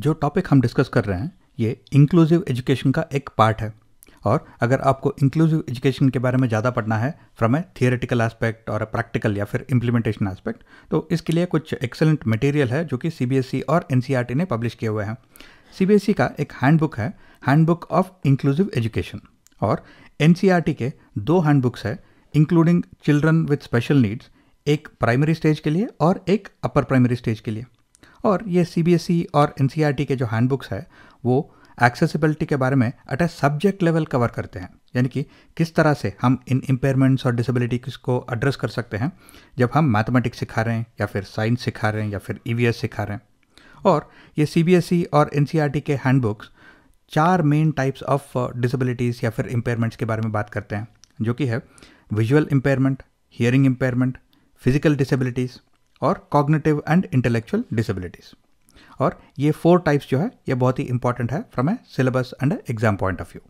जो टॉपिक हम डिस्कस कर रहे हैं ये इंक्लूसिव एजुकेशन का एक पार्ट है और अगर आपको इंक्लूसिव एजुकेशन के बारे में ज़्यादा पढ़ना है फ्रॉम ए थियोरेटिकल एस्पेक्ट और प्रैक्टिकल या फिर इम्प्लीमेंटेशन एस्पेक्ट तो इसके लिए कुछ एक्सेलेंट मटेरियल है जो कि सी e और एन e ने पब्लिश किए हुए हैं सी e का एक हैंडबुक है हैंडबुक ऑफ इंक्लूसिव एजुकेशन और एन के दो हैंडबुक्स है including children with special needs एक प्राइमरी स्टेज के लिए और एक अपर प्राइमरी स्टेज के लिए और ये सी e और एन e के जो हैंडबुक्स है वो एक्सेसिबिलिटी के बारे में at a subject level cover करते हैं यानी कि किस तरह से हम इन इम्पेयरमेंट्स और डिसेबिलिटी को एड्रेस कर सकते हैं जब हम मैथमेटिक्स सिखा रहे हैं या फिर साइंस सिखा रहे हैं या फिर ई e सिखा रहे हैं और ये सी और एन के हैंडबुक्स चार मेन टाइप्स ऑफ डिसेबिलिटीज़ या फिर इम्पेयरमेंट्स के बारे में बात करते हैं जो कि है visual impairment hearing impairment physical disabilities और कॉग्नेटिव एंड इंटेलेक्चुअल डिसेबिलिटीज़ और ये फोर टाइप्स जो है ये बहुत ही इंपॉर्टेंट है from a syllabus and exam point of view